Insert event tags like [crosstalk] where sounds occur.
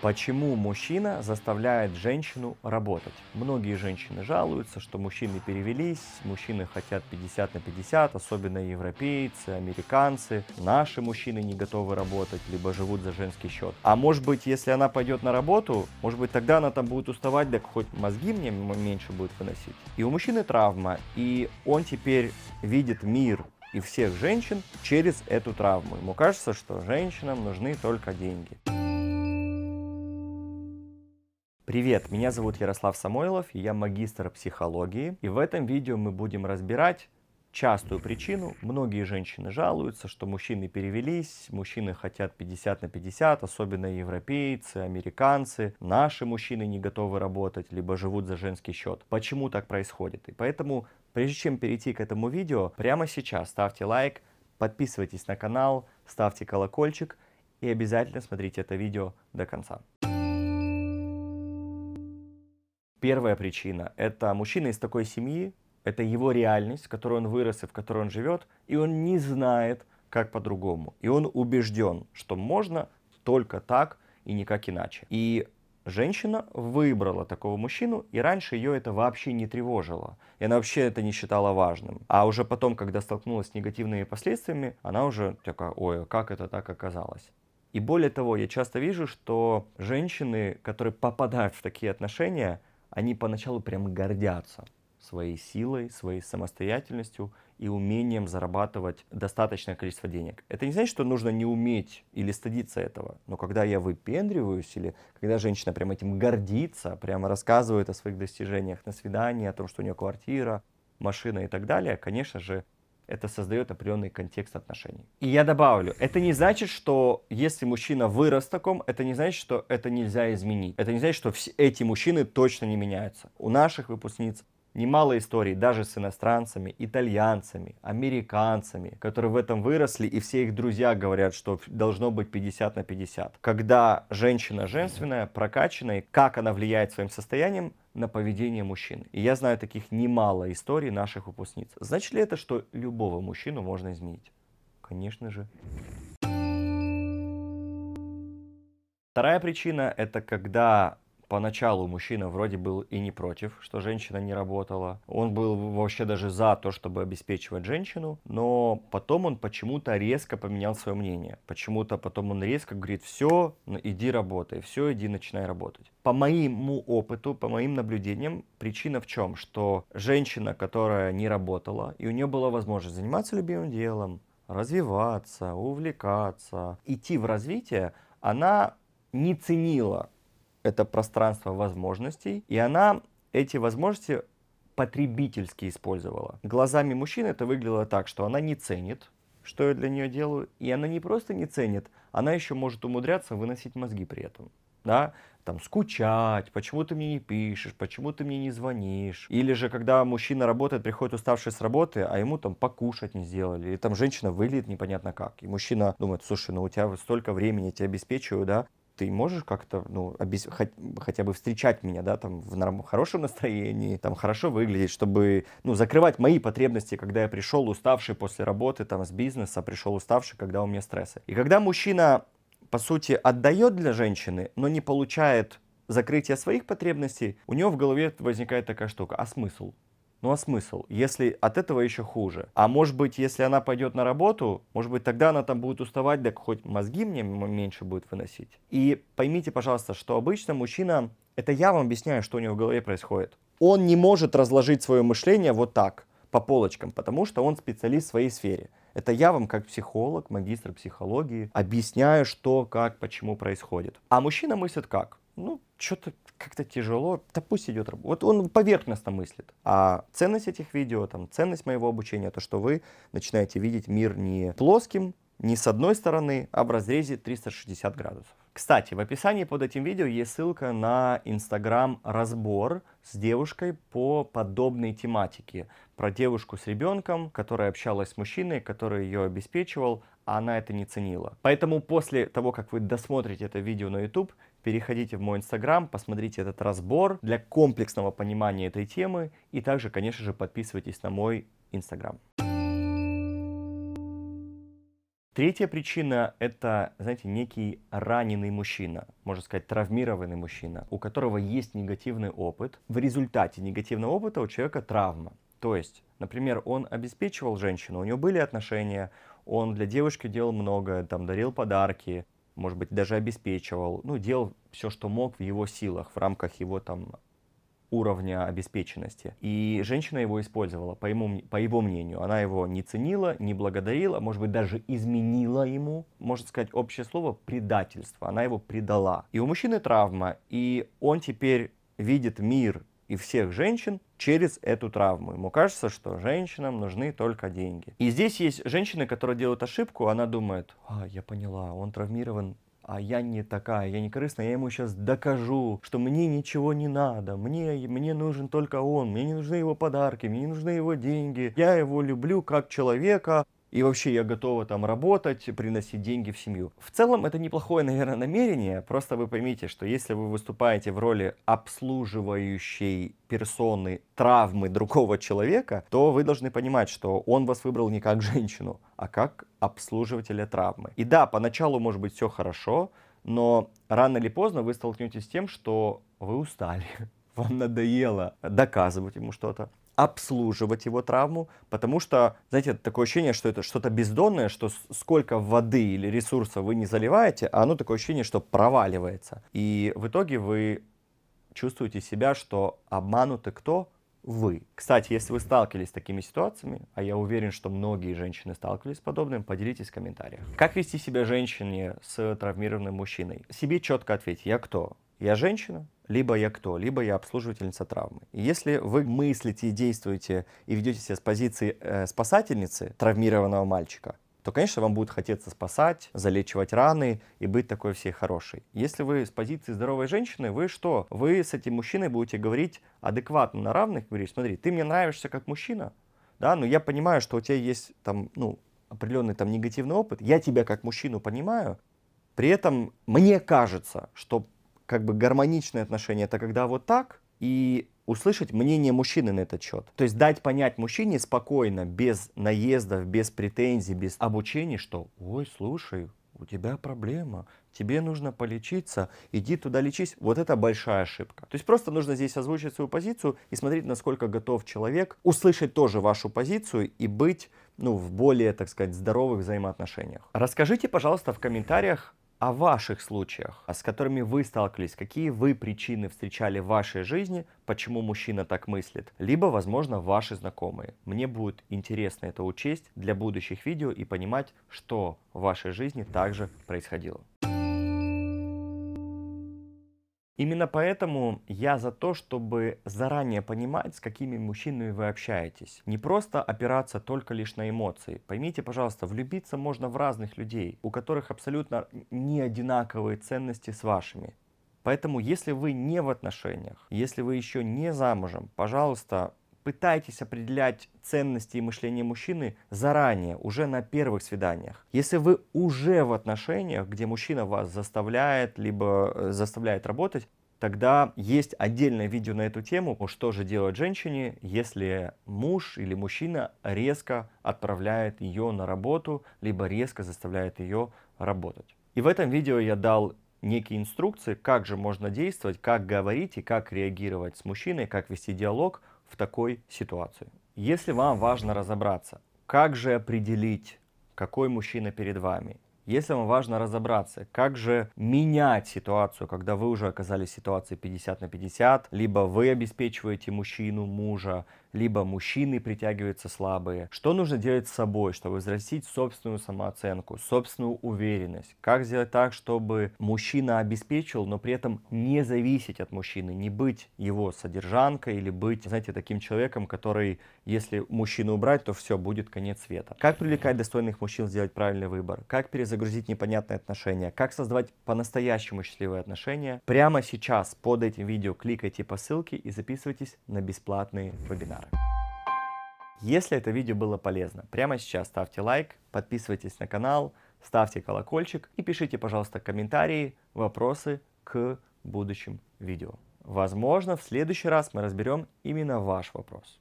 Почему мужчина заставляет женщину работать? Многие женщины жалуются, что мужчины перевелись, мужчины хотят 50 на 50, особенно европейцы, американцы. Наши мужчины не готовы работать, либо живут за женский счет. А может быть, если она пойдет на работу, может быть, тогда она там будет уставать, так хоть мозги мне меньше будет выносить. И у мужчины травма, и он теперь видит мир и всех женщин через эту травму. Ему кажется, что женщинам нужны только деньги. Привет, меня зовут Ярослав Самойлов, я магистр психологии, и в этом видео мы будем разбирать частую причину. Многие женщины жалуются, что мужчины перевелись, мужчины хотят 50 на 50, особенно европейцы, американцы. Наши мужчины не готовы работать, либо живут за женский счет. Почему так происходит? И поэтому, прежде чем перейти к этому видео, прямо сейчас ставьте лайк, подписывайтесь на канал, ставьте колокольчик и обязательно смотрите это видео до конца. Первая причина – это мужчина из такой семьи, это его реальность, в которой он вырос и в которой он живет, и он не знает, как по-другому. И он убежден, что можно только так и никак иначе. И женщина выбрала такого мужчину, и раньше ее это вообще не тревожило. И она вообще это не считала важным. А уже потом, когда столкнулась с негативными последствиями, она уже такая, ой, а как это так оказалось? И более того, я часто вижу, что женщины, которые попадают в такие отношения, они поначалу прям гордятся своей силой, своей самостоятельностью и умением зарабатывать достаточное количество денег. Это не значит, что нужно не уметь или стыдиться этого, но когда я выпендриваюсь или когда женщина прям этим гордится, прямо рассказывает о своих достижениях на свидании, о том, что у нее квартира, машина и так далее, конечно же, это создает определенный контекст отношений. И я добавлю, это не значит, что если мужчина вырос в таком, это не значит, что это нельзя изменить. Это не значит, что все эти мужчины точно не меняются. У наших выпускниц немало историй даже с иностранцами, итальянцами, американцами, которые в этом выросли, и все их друзья говорят, что должно быть 50 на 50. Когда женщина женственная, прокачанная, как она влияет своим состоянием, на поведение мужчин. И я знаю таких немало историй наших выпускниц. Значит ли это, что любого мужчину можно изменить? Конечно же. Вторая причина – это когда поначалу мужчина вроде был и не против, что женщина не работала. Он был вообще даже за то, чтобы обеспечивать женщину, но потом он почему-то резко поменял свое мнение. Почему-то потом он резко говорит, все, ну, иди работай, все, иди начинай работать по моему опыту, по моим наблюдениям, причина в чем? Что женщина, которая не работала, и у нее была возможность заниматься любимым делом, развиваться, увлекаться, идти в развитие, она не ценила это пространство возможностей, и она эти возможности потребительски использовала. Глазами мужчины это выглядело так, что она не ценит, что я для нее делаю, и она не просто не ценит, она еще может умудряться выносить мозги при этом да, там, скучать, почему ты мне не пишешь, почему ты мне не звонишь. Или же, когда мужчина работает, приходит уставший с работы, а ему там покушать не сделали, или там женщина выглядит непонятно как. И мужчина думает, слушай, ну у тебя столько времени, я тебе обеспечиваю, да, ты можешь как-то, ну, обез... хотя бы встречать меня, да, там, в норм... хорошем настроении, там, хорошо выглядеть, чтобы, ну, закрывать мои потребности, когда я пришел уставший после работы, там, с бизнеса, пришел уставший, когда у меня стрессы. И когда мужчина по сути, отдает для женщины, но не получает закрытия своих потребностей, у него в голове возникает такая штука. А смысл? Ну а смысл, если от этого еще хуже? А может быть, если она пойдет на работу, может быть, тогда она там будет уставать, да хоть мозги мне меньше будет выносить. И поймите, пожалуйста, что обычно мужчина, это я вам объясняю, что у него в голове происходит. Он не может разложить свое мышление вот так по полочкам, потому что он специалист в своей сфере. Это я вам как психолог, магистр психологии объясняю, что, как, почему происходит. А мужчина мыслит как? Ну, что-то как-то тяжело, да пусть идет работа. Вот он поверхностно мыслит. А ценность этих видео, там, ценность моего обучения, то, что вы начинаете видеть мир не плоским, не с одной стороны, а в разрезе 360 градусов. Кстати, в описании под этим видео есть ссылка на Instagram разбор с девушкой по подобной тематике. Про девушку с ребенком, которая общалась с мужчиной, который ее обеспечивал, а она это не ценила. Поэтому после того, как вы досмотрите это видео на YouTube, переходите в мой инстаграм, посмотрите этот разбор для комплексного понимания этой темы и также, конечно же, подписывайтесь на мой инстаграм. Третья причина – это, знаете, некий раненый мужчина, можно сказать, травмированный мужчина, у которого есть негативный опыт. В результате негативного опыта у человека травма. То есть, например, он обеспечивал женщину, у него были отношения, он для девушки делал много, там, дарил подарки, может быть, даже обеспечивал, ну, делал все, что мог в его силах, в рамках его там уровня обеспеченности. И женщина его использовала, по, ему, по его мнению. Она его не ценила, не благодарила, может быть, даже изменила ему. Можно сказать, общее слово предательство. Она его предала. И у мужчины травма, и он теперь видит мир и всех женщин через эту травму. Ему кажется, что женщинам нужны только деньги. И здесь есть женщины, которые делают ошибку, она думает, а, я поняла, он травмирован а я не такая, я не корыстная, я ему сейчас докажу, что мне ничего не надо, мне, мне нужен только он, мне не нужны его подарки, мне не нужны его деньги, я его люблю как человека, и вообще я готова там работать, приносить деньги в семью. В целом это неплохое, [laughs] наверное, намерение, просто вы поймите, что если вы выступаете в роли обслуживающей персоны травмы другого человека, то вы должны понимать, что он вас выбрал не как женщину, а как обслуживателя травмы. И да, поначалу может быть все хорошо, но рано или поздно вы столкнетесь с тем, что вы устали, [laughs] вам надоело доказывать ему что-то, обслуживать его травму, потому что, знаете, такое ощущение, что это что-то бездонное, что сколько воды или ресурса вы не заливаете, а оно такое ощущение, что проваливается. И в итоге вы чувствуете себя, что обмануты кто? Вы. Кстати, если вы сталкивались с такими ситуациями, а я уверен, что многие женщины сталкивались с подобным, поделитесь в комментариях. Как вести себя женщине с травмированным мужчиной? Себе четко ответь, я кто? Я женщина, либо я кто, либо я обслуживательница травмы. И если вы мыслите и действуете и ведете себя с позиции э, спасательницы травмированного мальчика, то, конечно, вам будет хотеться спасать, залечивать раны и быть такой всей хорошей. Если вы с позиции здоровой женщины, вы что? Вы с этим мужчиной будете говорить адекватно на равных, говорить, смотри, ты мне нравишься как мужчина, да, но я понимаю, что у тебя есть там, ну, определенный там негативный опыт, я тебя как мужчину понимаю, при этом мне кажется, что как бы гармоничные отношения, это когда вот так, и услышать мнение мужчины на этот счет. То есть дать понять мужчине спокойно, без наездов, без претензий, без обучения, что «Ой, слушай, у тебя проблема, тебе нужно полечиться, иди туда лечись. Вот это большая ошибка. То есть просто нужно здесь озвучить свою позицию и смотреть, насколько готов человек услышать тоже вашу позицию и быть ну, в более, так сказать, здоровых взаимоотношениях. Расскажите, пожалуйста, в комментариях, о ваших случаях, а с которыми вы сталкивались, какие вы причины встречали в вашей жизни, почему мужчина так мыслит, либо, возможно, ваши знакомые. Мне будет интересно это учесть для будущих видео и понимать, что в вашей жизни также происходило. Именно поэтому я за то, чтобы заранее понимать, с какими мужчинами вы общаетесь. Не просто опираться только лишь на эмоции. Поймите, пожалуйста, влюбиться можно в разных людей, у которых абсолютно не одинаковые ценности с вашими. Поэтому, если вы не в отношениях, если вы еще не замужем, пожалуйста, пытайтесь определять ценности и мышление мужчины заранее, уже на первых свиданиях. Если вы уже в отношениях, где мужчина вас заставляет, либо э, заставляет работать, тогда есть отдельное видео на эту тему, что же делать женщине, если муж или мужчина резко отправляет ее на работу, либо резко заставляет ее работать. И в этом видео я дал некие инструкции, как же можно действовать, как говорить и как реагировать с мужчиной, как вести диалог, в такой ситуации. Если вам важно разобраться, как же определить, какой мужчина перед вами, если вам важно разобраться, как же менять ситуацию, когда вы уже оказались в ситуации 50 на 50, либо вы обеспечиваете мужчину, мужа, либо мужчины притягиваются слабые. Что нужно делать с собой, чтобы взрастить собственную самооценку, собственную уверенность? Как сделать так, чтобы мужчина обеспечил, но при этом не зависеть от мужчины, не быть его содержанкой или быть, знаете, таким человеком, который, если мужчину убрать, то все, будет конец света. Как привлекать достойных мужчин, сделать правильный выбор? Как перезагрузить загрузить непонятные отношения, как создавать по-настоящему счастливые отношения. Прямо сейчас под этим видео кликайте по ссылке и записывайтесь на бесплатные вебинары. Если это видео было полезно, прямо сейчас ставьте лайк, подписывайтесь на канал, ставьте колокольчик и пишите, пожалуйста, комментарии, вопросы к будущим видео. Возможно, в следующий раз мы разберем именно ваш вопрос.